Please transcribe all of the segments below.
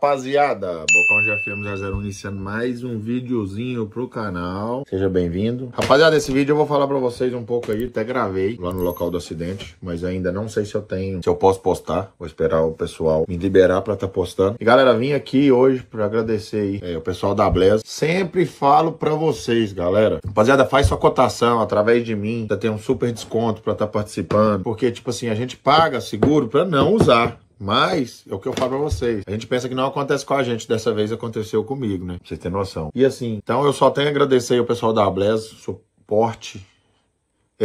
rapaziada, Bocão de FM01 iniciando mais um videozinho pro canal. Seja bem-vindo. Rapaziada, esse vídeo eu vou falar pra vocês um pouco aí, até gravei lá no local do acidente, mas ainda não sei se eu tenho, se eu posso postar. Vou esperar o pessoal me liberar pra tá postando. E galera, vim aqui hoje pra agradecer aí é, o pessoal da Bless. Sempre falo pra vocês, galera. Rapaziada, faz sua cotação através de mim, pra Tem um super desconto pra tá participando, porque tipo assim, a gente paga seguro pra não usar. Mas, é o que eu falo pra vocês. A gente pensa que não acontece com a gente. Dessa vez aconteceu comigo, né? Pra vocês terem noção. E assim, então eu só tenho a agradecer o pessoal da Ables, suporte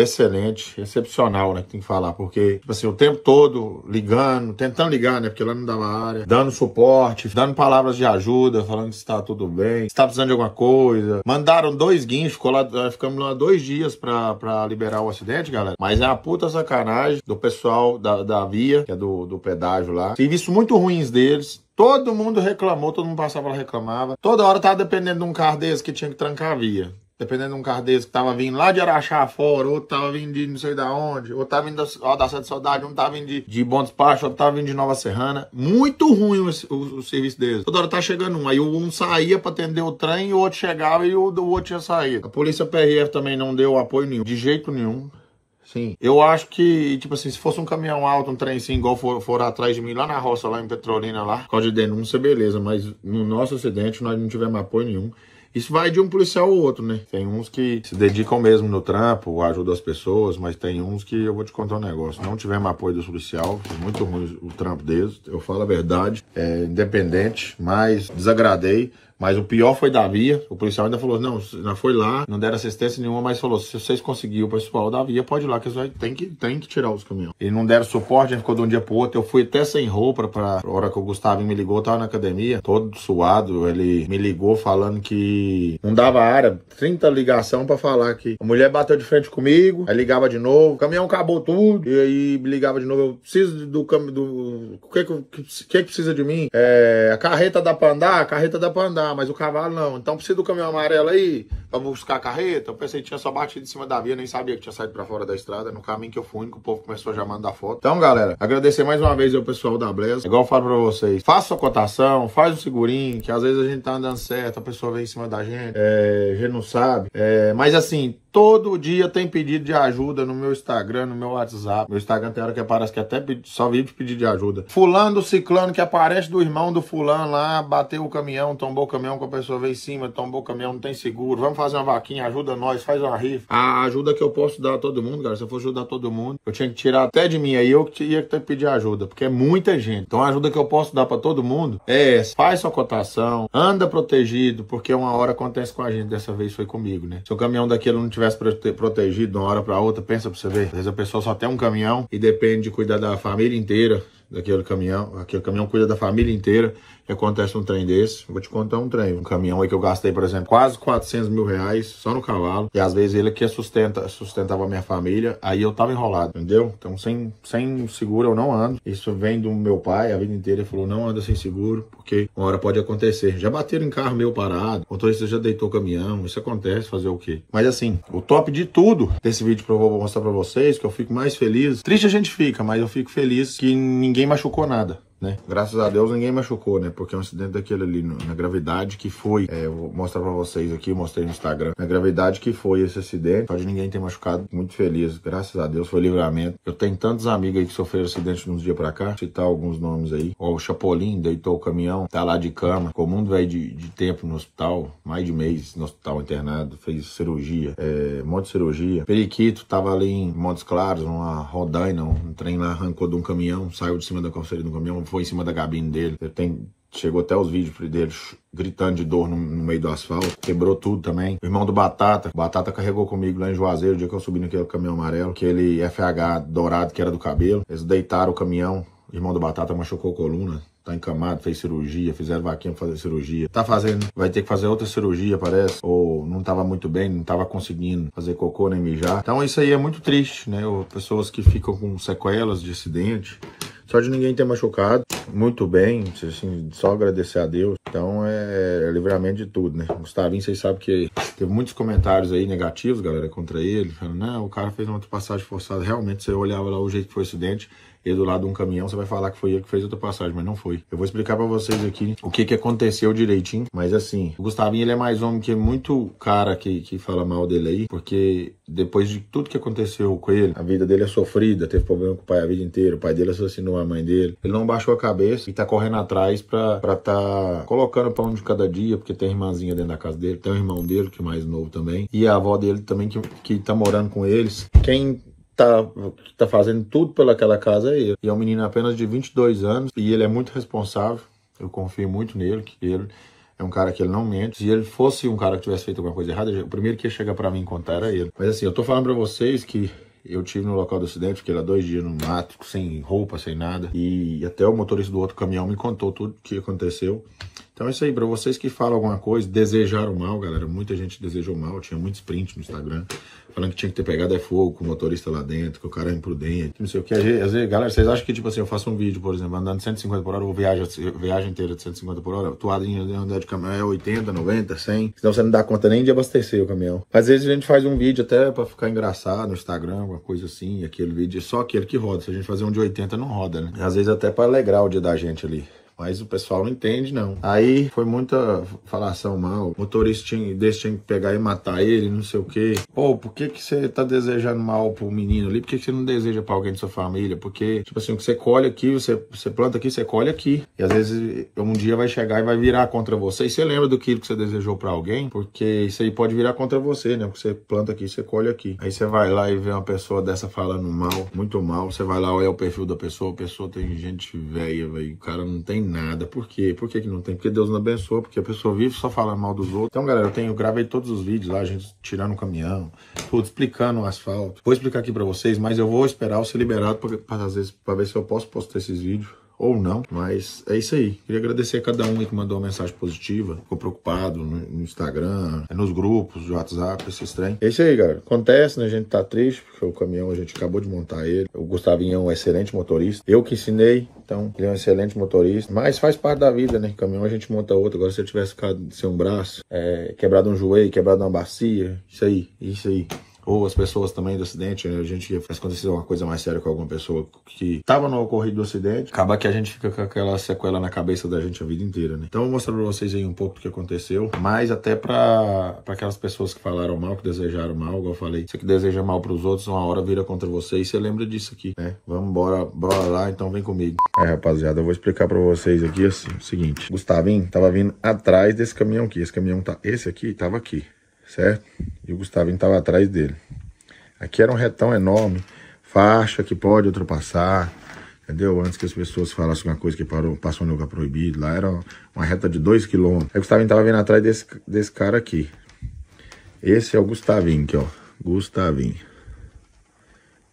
excelente, excepcional, né? Que tem que falar, porque, tipo assim, o tempo todo ligando, tentando ligar, né? Porque ela não dava área, dando suporte, dando palavras de ajuda, falando que está tudo bem, está precisando de alguma coisa. Mandaram dois guinchos, ficou lá, ficamos lá dois dias pra, pra liberar o acidente, galera. Mas é uma puta sacanagem do pessoal da, da via, que é do, do pedágio lá. Serviço muito ruins deles, Todo mundo reclamou, todo mundo passava lá reclamava. Toda hora tava dependendo de um carro desse que tinha que trancar a via dependendo de um carro desse que tava vindo lá de Araxá fora, outro tava vindo de não sei da onde, outro tava vindo da, da Santa Saudade, um tava vindo de, de Bom Despacho, outro tava vindo de Nova Serrana. Muito ruim o, o, o serviço deles. Toda hora tá chegando um. Aí um saía pra atender o trem, o outro chegava e o, o outro tinha saído. A polícia PRF também não deu apoio nenhum, de jeito nenhum. Sim. Eu acho que, tipo assim, se fosse um caminhão alto, um trem assim, igual for, for atrás de mim, lá na roça, lá em Petrolina, lá, código de denúncia, beleza. Mas no nosso acidente, nós não tivemos apoio nenhum. Isso vai de um policial ao outro, né? Tem uns que se dedicam mesmo no trampo, ajudam as pessoas, mas tem uns que eu vou te contar um negócio. Não tivemos apoio do policial, foi é muito ruim o trampo deles, eu falo a verdade, é independente, mas desagradei mas o pior foi da via. O policial ainda falou: não, não foi lá, não deram assistência nenhuma, mas falou: se vocês conseguirem o pessoal da via, pode ir lá, que tem que, tem que tirar os caminhões. E não deram suporte, a gente ficou de um dia pro outro. Eu fui até sem roupa pra, hora que o Gustavo me ligou, eu tava na academia, todo suado. Ele me ligou falando que não dava área, 30 ligação para falar que a mulher bateu de frente comigo, aí ligava de novo, o caminhão acabou tudo, e aí ligava de novo: eu preciso do caminhão, do. O que que, que que, precisa de mim? É, a carreta dá pra andar, a carreta dá pra andar. Ah, mas o cavalo não. Então precisa do caminhão amarelo aí pra buscar a carreta. Eu pensei que tinha só batido em cima da via, nem sabia que tinha saído pra fora da estrada. No caminho que eu fui, que o povo começou já a mandar foto. Então, galera, agradecer mais uma vez ao pessoal da Blesa. Igual eu falo pra vocês, faça a cotação, faz o segurinho, que às vezes a gente tá andando certo, a pessoa vem em cima da gente, é, a gente não sabe. É, mas assim, Todo dia tem pedido de ajuda no meu Instagram, no meu WhatsApp. Meu Instagram tem hora que aparece que até só vive pedir de ajuda. Fulano do ciclano que aparece do irmão do fulano lá, bateu o caminhão, tombou o caminhão que a pessoa veio em cima, tombou o caminhão, não tem seguro. Vamos fazer uma vaquinha, ajuda nós, faz uma rifa. A ajuda que eu posso dar a todo mundo, cara, se eu for ajudar todo mundo, eu tinha que tirar até de mim aí, eu que ia ter que pedir ajuda, porque é muita gente. Então a ajuda que eu posso dar para todo mundo é essa. Faz sua cotação, anda protegido, porque uma hora acontece com a gente, dessa vez foi comigo, né? Se o caminhão daquilo não tiver tivesse protegido de uma hora para outra, pensa para você ver. Às vezes a pessoa só tem um caminhão e depende de cuidar da família inteira daquele caminhão. Aquele caminhão cuida da família inteira. E acontece um trem desse. Vou te contar um trem. Um caminhão aí que eu gastei, por exemplo, quase 400 mil reais só no cavalo. E às vezes ele que sustenta, sustentava a minha família. Aí eu tava enrolado, entendeu? Então sem, sem seguro eu não ando. Isso vem do meu pai a vida inteira. Ele falou: não anda sem seguro, porque uma hora pode acontecer. Já bateram em carro meu parado. O motorista já deitou o caminhão. Isso acontece, fazer o quê? Mas assim, o top de tudo desse vídeo que eu vou mostrar pra vocês, que eu fico mais feliz. Triste a gente fica, mas eu fico feliz que ninguém ninguém machucou nada né? Graças a Deus ninguém machucou, né? Porque é um acidente daquele ali, na gravidade que foi. É, eu vou mostrar pra vocês aqui, mostrei no Instagram. Na gravidade que foi esse acidente, pode ninguém ter machucado, muito feliz. Graças a Deus foi livramento. Eu tenho tantos amigos aí que sofreram acidente uns dias pra cá, citar alguns nomes aí. Ó, o Chapolin deitou o caminhão, tá lá de cama, com o mundo velho de, de, tempo no hospital, mais de mês no hospital internado, fez cirurgia, é, um monte de cirurgia. Periquito tava ali em Montes Claros, uma Rodaina, um trem lá arrancou de um caminhão, saiu de cima da calceira do caminhão, foi em cima da cabine dele. Tem, chegou até os vídeos dele gritando de dor no, no, meio do asfalto. Quebrou tudo também. O irmão do Batata, o Batata carregou comigo lá em Juazeiro, o dia que eu subi naquele caminhão amarelo, aquele FH dourado que era do cabelo. Eles deitaram o caminhão, o irmão do Batata machucou a coluna tá encamado, fez cirurgia, fizeram vaquinha pra fazer cirurgia. Tá fazendo, vai ter que fazer outra cirurgia, parece. Ou não tava muito bem, não tava conseguindo fazer cocô nem mijar. Então isso aí é muito triste, né? Pessoas que ficam com sequelas de acidente, só de ninguém ter machucado. Muito bem, assim, só agradecer a Deus. Então é, é livramento de tudo, né? Gustavinho, vocês sabem que teve muitos comentários aí negativos, galera, contra ele. Falando, não, o cara fez uma ultrapassagem forçada. Realmente, você olhava lá o jeito que foi o acidente e do lado de um caminhão, você vai falar que foi eu que fez outra passagem mas não foi. Eu vou explicar para vocês aqui o que que aconteceu direitinho, mas assim, o Gustavinho ele é mais homem que é muito cara que, que fala mal dele aí, porque depois de tudo que aconteceu com ele, a vida dele é sofrida, teve problema com o pai a vida inteira, o pai dele assassinou a mãe dele, ele não baixou a cabeça e tá correndo atrás pra, pra tá colocando pão de cada dia, porque tem a irmãzinha dentro da casa dele, tem o irmão dele, que é mais novo também, e a avó dele também, que, que tá morando com eles. Quem tá, tá fazendo tudo pelaquela casa é ele. E é um menino apenas de 22 anos e ele é muito responsável. Eu confio muito nele, que ele é um cara que ele não mente. Se ele fosse um cara que tivesse feito alguma coisa errada, o primeiro que ia chegar para mim contar era ele. Mas assim, eu tô falando para vocês que eu tive no local do acidente, fiquei lá dois dias no mato, sem roupa, sem nada. E até o motorista do outro caminhão me contou tudo o que aconteceu. Então é isso aí, para vocês que falam alguma coisa, desejaram mal, galera. Muita gente desejou mal, tinha muitos prints no Instagram falando que tinha que ter pegado é fogo com o motorista lá dentro, que o cara é imprudente, não sei o que. Às vezes, galera, vocês acham que, tipo assim, eu faço um vídeo, por exemplo, andando 150 por hora, ou viagem, viagem inteira de 150 por hora, toadinha de andar de caminhão é 80, 90, 100, senão você não dá conta nem de abastecer o caminhão. Às vezes a gente faz um vídeo até para ficar engraçado no Instagram, alguma coisa assim, aquele vídeo, é só aquele que roda. Se a gente fazer um de 80, não roda, né? Às vezes até para alegrar o dia da gente ali. Mas o pessoal não entende, não. Aí foi muita falação mal. O motorista tinha, desse tinha que pegar e matar ele, não sei o quê. Pô, por que que você tá desejando mal pro menino ali? Por que, que você não deseja pra alguém de sua família? Porque, tipo assim, o que você colhe aqui, você, você planta aqui, você colhe aqui. E às vezes um dia vai chegar e vai virar contra você. E você lembra do que você desejou para alguém? Porque isso aí pode virar contra você, né? Porque você planta aqui, você colhe aqui. Aí você vai lá e vê uma pessoa dessa falando mal, muito mal. Você vai lá, olha o perfil da pessoa, a pessoa tem gente velha, velho. O cara não tem nada. Por quê? Por que, que não tem? Porque Deus não abençoa, porque a pessoa vive só falando mal dos outros. Então, galera, eu tenho gravei todos os vídeos lá, a gente tirando o caminhão, tudo, explicando o asfalto. Vou explicar aqui para vocês, mas eu vou esperar eu ser liberado para ver se eu posso postar esses vídeos ou não, mas é isso aí. Queria agradecer a cada um que mandou uma mensagem positiva, ficou preocupado no Instagram, é, nos grupos no WhatsApp, esses trem. É isso aí, galera. Acontece, né? A gente tá triste, porque o caminhão a gente acabou de montar ele. O Gustavinho é um excelente motorista. Eu que ensinei, então ele é um excelente motorista. Mas faz parte da vida, né? Caminhão a gente monta outro. Agora se eu tivesse ficado sem um braço, é, quebrado um joelho, quebrado uma bacia, isso aí, isso aí ou as pessoas também do acidente, né? a gente aconteceu uma coisa mais séria com alguma pessoa que estava no ocorrido do acidente, acaba que a gente fica com aquela sequela na cabeça da gente a vida inteira, né? Então eu vou mostrar pra vocês aí um pouco do que aconteceu, mas até para aquelas pessoas que falaram mal, que desejaram mal, igual eu falei, você que deseja mal para os outros, uma hora vira contra você e você lembra disso aqui, né? Vamos embora, bora lá, então vem comigo. É, rapaziada, eu vou explicar para vocês aqui assim, o seguinte, Gustavinho tava vindo atrás desse caminhão aqui, esse caminhão tá, esse aqui tava aqui certo? E o Gustavinho estava atrás dele. Aqui era um retão enorme, faixa que pode ultrapassar, entendeu? Antes que as pessoas falassem uma coisa que parou, passou no lugar proibido, lá era uma reta de 2 km. Aí o Gustavinho estava vindo atrás desse, desse cara aqui. Esse é o Gustavinho aqui, ó. Gustavinho.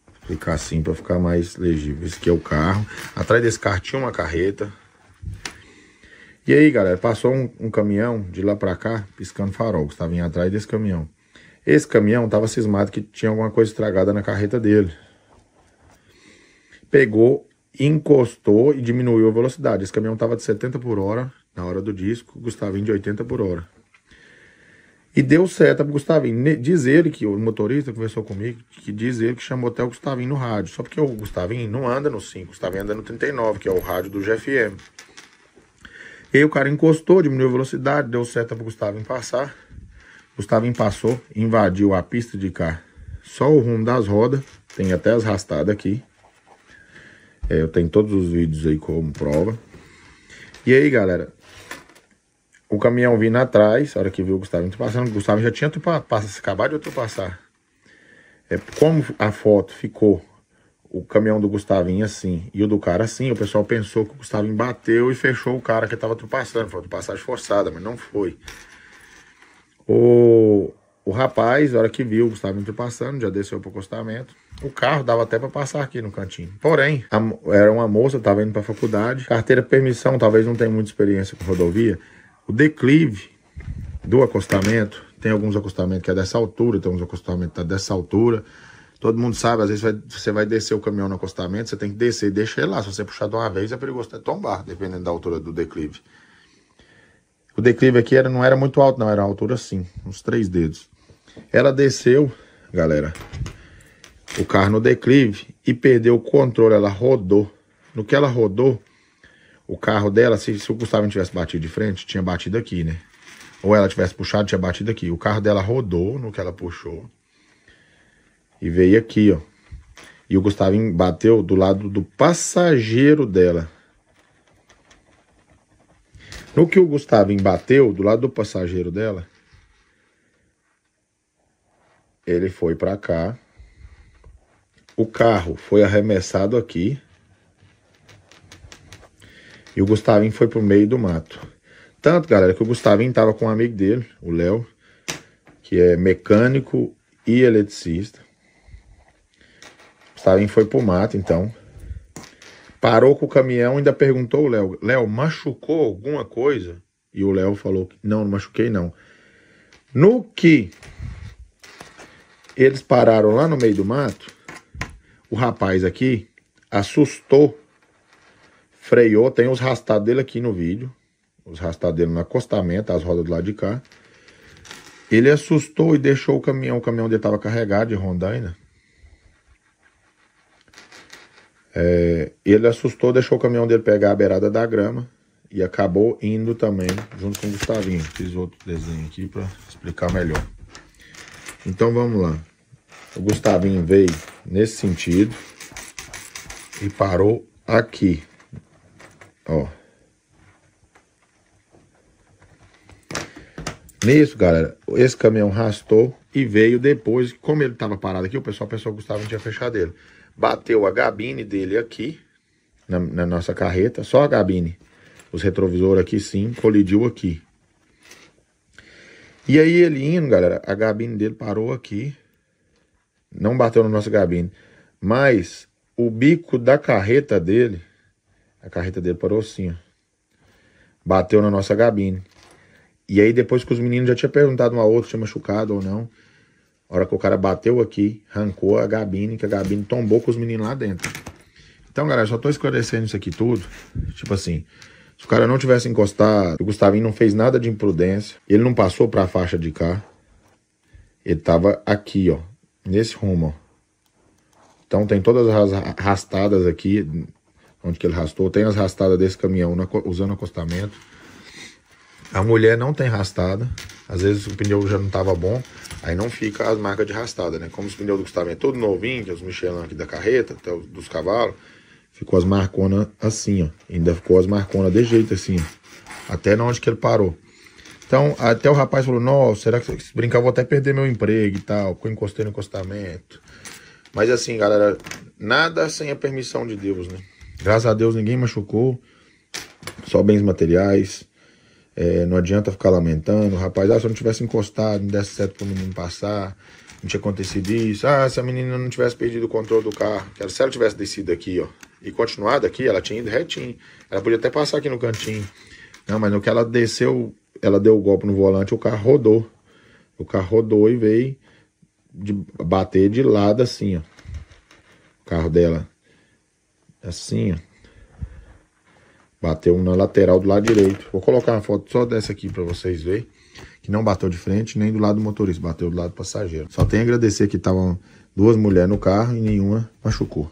Vou explicar assim para ficar mais legível. Esse aqui é o carro. Atrás desse carro tinha uma carreta, e aí, galera, passou um, um caminhão de lá para cá piscando farol. Estava indo atrás desse caminhão. Esse caminhão tava cismado que tinha alguma coisa estragada na carreta dele. Pegou, encostou e diminuiu a velocidade. Esse caminhão tava de 70 por hora na hora do disco, Gustavinho de 80 por hora. E deu seta pro Gustavinho. Diz ele que o motorista conversou comigo, que diz ele que chamou até o Gustavinho no rádio. Só porque o Gustavinho não anda no 5, o Gustavinho anda no 39, que é o rádio do GFM. E aí o cara encostou, diminuiu a velocidade, deu seta pro Gustavo em passar. Gustavo passou, invadiu a pista de cá. Só o rumo das rodas, tem até as rastadas aqui. É, eu tenho todos os vídeos aí como prova. E aí, galera, o caminhão vindo atrás, a hora que viu o Gustavo passando, o Gustavo já tinha acabado de ultrapassar. É, como a foto ficou o caminhão do Gustavinho assim e o do cara assim, o pessoal pensou que o Gustavinho bateu e fechou o cara que estava passando Foi passagem forçada, mas não foi. O, o rapaz, na hora que viu o Gustavinho passando já desceu para o acostamento. O carro dava até para passar aqui no cantinho. Porém, a, era uma moça, estava indo para a faculdade. Carteira permissão, talvez não tenha muita experiência com rodovia. O declive do acostamento, tem alguns acostamentos que é dessa altura, tem uns acostamentos que tá dessa altura Todo mundo sabe, às vezes vai, você vai descer o caminhão no acostamento, você tem que descer e deixar ele lá. Se você puxar de uma vez, é perigoso até tombar, dependendo da altura do declive. O declive aqui era, não era muito alto, não, era altura assim, uns três dedos. Ela desceu, galera, o carro no declive e perdeu o controle, ela rodou. No que ela rodou, o carro dela, se, se o Gustavo não tivesse batido de frente, tinha batido aqui, né? Ou ela tivesse puxado, tinha batido aqui. O carro dela rodou no que ela puxou e veio aqui, ó. E o Gustavo bateu do lado do passageiro dela. No que o Gustavo bateu do lado do passageiro dela, ele foi para cá. O carro foi arremessado aqui. E o Gustavo foi pro meio do mato. Tanto, galera, que o Gustavo tava com um amigo dele, o Léo, que é mecânico e eletricista. Salim foi pro mato, então. Parou com o caminhão, ainda perguntou o Léo: Léo, machucou alguma coisa? E o Léo falou: Não, não machuquei, não. No que eles pararam lá no meio do mato, o rapaz aqui assustou, freou. Tem os rastados dele aqui no vídeo, os rastados dele no acostamento, as rodas do lado de cá. Ele assustou e deixou o caminhão. O caminhão dele estava carregado de Rondaina É, ele assustou, deixou o caminhão dele pegar a beirada da grama e acabou indo também junto com o Gustavinho. Fiz outro desenho aqui para explicar melhor. Então vamos lá. O Gustavinho veio nesse sentido e parou aqui. Ó. Nisso, galera, esse caminhão rastou e veio depois, como ele estava parado aqui, o pessoal pensou que o Gustavinho tinha fechado ele bateu a gabine dele aqui, na, na nossa carreta, só a gabine. Os retrovisores aqui sim, colidiu aqui. E aí ele indo, galera, a gabine dele parou aqui. Não bateu na nossa gabine. Mas o bico da carreta dele, a carreta dele parou assim, ó. Bateu na nossa gabine. E aí depois que os meninos já tinham perguntado um ao outro se tinha machucado ou não. A hora que o cara bateu aqui, arrancou a gabine, que a gabine tombou com os meninos lá dentro. Então, galera, só tô esclarecendo isso aqui tudo. Tipo assim, se o cara não tivesse encostado, o Gustavinho não fez nada de imprudência. Ele não passou pra faixa de cá. Ele tava aqui, ó. Nesse rumo, ó. Então tem todas as rastadas aqui, onde que ele rastou. Tem as rastadas desse caminhão usando acostamento. A mulher não tem rastada. Às vezes o pneu já não estava bom, aí não fica as marcas de arrastada né? Como os pneus do Gustavo é todo novinho, que é os Michelin aqui da carreta, até os dos cavalos, ficou as marconas assim, ó. Ainda ficou as marconas de jeito assim, ó. Até onde que ele parou. Então, até o rapaz falou, nossa, será que se brincar eu vou até perder meu emprego e tal, porque eu encostei no encostamento. Mas assim, galera, nada sem a permissão de Deus, né? Graças a Deus ninguém machucou, só bens materiais. É, não adianta ficar lamentando, rapaz, ah, se eu não tivesse encostado, não desse certo pro menino passar, não tinha acontecido isso, ah, se a menina não tivesse perdido o controle do carro, que se ela tivesse descido aqui, ó, e continuado aqui, ela tinha ido retinho, ela podia até passar aqui no cantinho. Não, mas no que ela desceu, ela deu o golpe no volante, o carro rodou. O carro rodou e veio de bater de lado assim, ó. O carro dela. Assim, ó. Bateu na lateral do lado direito. Vou colocar uma foto só dessa aqui para vocês verem. Que não bateu de frente nem do lado do motorista, bateu do lado do passageiro. Só tem a agradecer que estavam duas mulheres no carro e nenhuma machucou.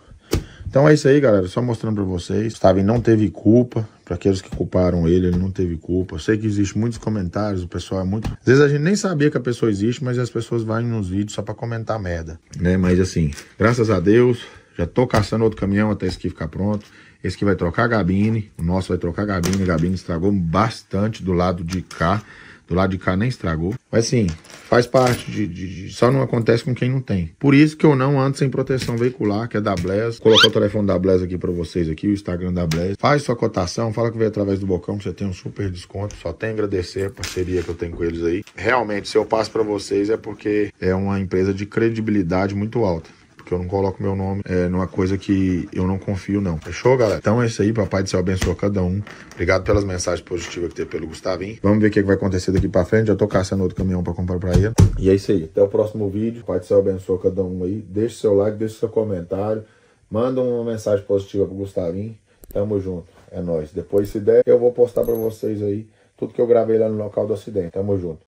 Então é isso aí, galera. Só mostrando para vocês. Staven não teve culpa. Para aqueles que culparam ele, ele não teve culpa. Eu sei que existe muitos comentários, o pessoal é muito... Às vezes a gente nem sabia que a pessoa existe, mas as pessoas vão nos vídeos só para comentar merda, né? Mas assim, graças a Deus, já tô caçando outro caminhão até esse aqui ficar pronto. Esse aqui vai trocar a gabine. O nosso vai trocar a gabine. A gabine estragou bastante do lado de cá. Do lado de cá nem estragou. Mas assim, faz parte de, de, de, Só não acontece com quem não tem. Por isso que eu não ando sem proteção veicular, que é da Bless. Colocou o telefone da Bless aqui pra vocês aqui, o Instagram da Bless. Faz sua cotação, fala que veio através do Bocão, que você tem um super desconto. Só tem a agradecer a parceria que eu tenho com eles aí. Realmente, se eu passo pra vocês é porque é uma empresa de credibilidade muito alta que eu não coloco meu nome é, numa coisa que eu não confio, não. Fechou, galera? Então é isso aí. Papai do céu abençoa cada um. Obrigado pelas mensagens positivas que teve pelo Gustavo, hein? Vamos ver o que, é vai acontecer daqui pra frente. Já tô caçando outro caminhão pra comprar pra ele. E é isso aí. Até o próximo vídeo. Pai do céu abençoa cada um aí. Deixe seu like, deixe seu comentário. Manda uma mensagem positiva pro Gustavinho. Tamo junto. É nóis. Depois, se der, eu vou postar pra vocês aí tudo que eu gravei lá no local do acidente. Tamo junto.